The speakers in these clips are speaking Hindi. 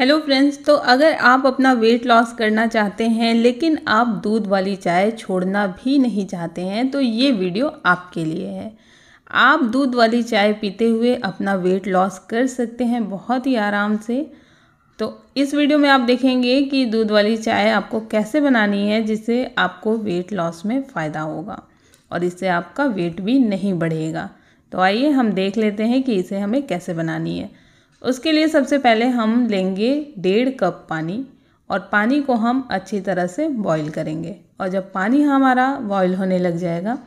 हेलो फ्रेंड्स तो अगर आप अपना वेट लॉस करना चाहते हैं लेकिन आप दूध वाली चाय छोड़ना भी नहीं चाहते हैं तो ये वीडियो आपके लिए है आप दूध वाली चाय पीते हुए अपना वेट लॉस कर सकते हैं बहुत ही आराम से तो इस वीडियो में आप देखेंगे कि दूध वाली चाय आपको कैसे बनानी है जिससे आपको वेट लॉस में फ़ायदा होगा और इससे आपका वेट भी नहीं बढ़ेगा तो आइए हम देख लेते हैं कि इसे हमें कैसे बनानी है उसके लिए सबसे पहले हम लेंगे डेढ़ कप पानी और पानी को हम अच्छी तरह से बॉईल करेंगे और जब पानी हमारा बॉईल होने लग जाएगा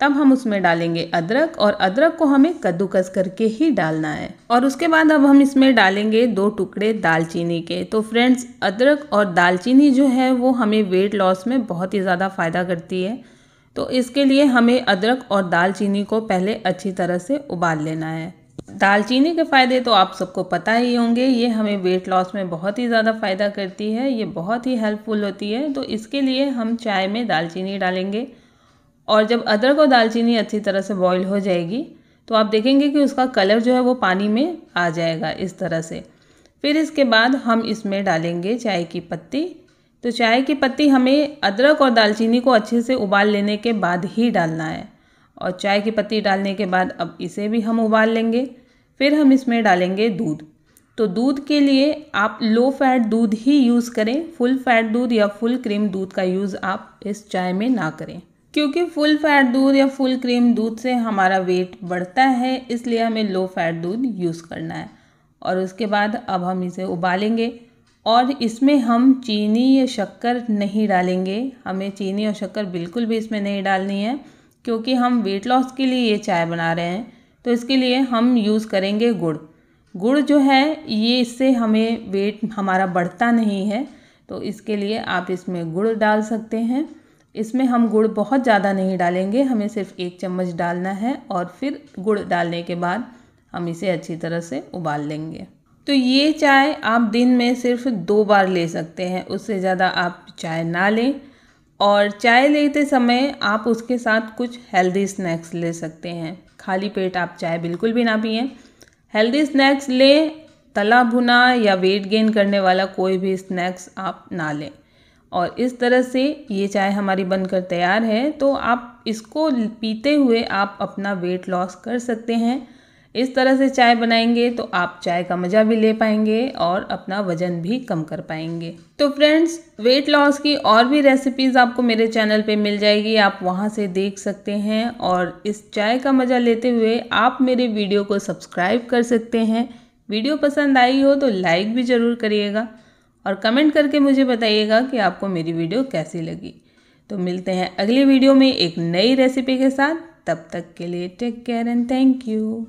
तब हम उसमें डालेंगे अदरक और अदरक को हमें कद्दूकस करके ही डालना है और उसके बाद अब हम इसमें डालेंगे दो टुकड़े दालचीनी के तो फ्रेंड्स अदरक और दालचीनी जो है वो हमें वेट लॉस में बहुत ही ज़्यादा फ़ायदा करती है तो इसके लिए हमें अदरक और दालचीनी को पहले अच्छी तरह से उबाल लेना है दालचीनी के फ़ायदे तो आप सबको पता ही होंगे ये हमें वेट लॉस में बहुत ही ज़्यादा फ़ायदा करती है ये बहुत ही हेल्पफुल होती है तो इसके लिए हम चाय में दालचीनी डालेंगे और जब अदरक और दालचीनी अच्छी तरह से बॉईल हो जाएगी तो आप देखेंगे कि उसका कलर जो है वो पानी में आ जाएगा इस तरह से फिर इसके बाद हम इसमें डालेंगे चाय की पत्ती तो चाय की पत्ती हमें अदरक और दालचीनी को अच्छे से उबाल लेने के बाद ही डालना है और चाय की पत्ती डालने के बाद अब इसे भी हम उबाल लेंगे फिर हम इसमें डालेंगे दूध तो दूध के लिए आप लो फैट दूध ही यूज़ करें फुल फैट दूध या फुल क्रीम दूध का यूज़ आप इस चाय में ना करें क्योंकि फुल फैट दूध या फुल क्रीम दूध से हमारा वेट बढ़ता है इसलिए हमें लो फैट दूध यूज़ करना है और उसके बाद अब हम इसे उबालेंगे और इसमें हम चीनी या शक्कर नहीं डालेंगे हमें चीनी और शक्कर बिल्कुल भी इसमें नहीं डालनी है क्योंकि हम वेट लॉस के लिए ये चाय बना रहे हैं तो इसके लिए हम यूज़ करेंगे गुड़ गुड़ जो है ये इससे हमें वेट हमारा बढ़ता नहीं है तो इसके लिए आप इसमें गुड़ डाल सकते हैं इसमें हम गुड़ बहुत ज़्यादा नहीं डालेंगे हमें सिर्फ एक चम्मच डालना है और फिर गुड़ डालने के बाद हम इसे अच्छी तरह से उबाल लेंगे तो ये चाय आप दिन में सिर्फ दो बार ले सकते हैं उससे ज़्यादा आप चाय ना लें और चाय लेते समय आप उसके साथ कुछ हेल्दी स्नैक्स ले सकते हैं खाली पेट आप चाय बिल्कुल भी ना पिए हेल्दी स्नैक्स लें तला भुना या वेट गेन करने वाला कोई भी स्नैक्स आप ना लें और इस तरह से ये चाय हमारी बनकर तैयार है तो आप इसको पीते हुए आप अपना वेट लॉस कर सकते हैं इस तरह से चाय बनाएंगे तो आप चाय का मज़ा भी ले पाएंगे और अपना वज़न भी कम कर पाएंगे तो फ्रेंड्स वेट लॉस की और भी रेसिपीज़ आपको मेरे चैनल पे मिल जाएगी आप वहाँ से देख सकते हैं और इस चाय का मज़ा लेते हुए आप मेरे वीडियो को सब्सक्राइब कर सकते हैं वीडियो पसंद आई हो तो लाइक भी ज़रूर करिएगा और कमेंट करके मुझे बताइएगा कि आपको मेरी वीडियो कैसी लगी तो मिलते हैं अगली वीडियो में एक नई रेसिपी के साथ तब तक के लिए take care and thank you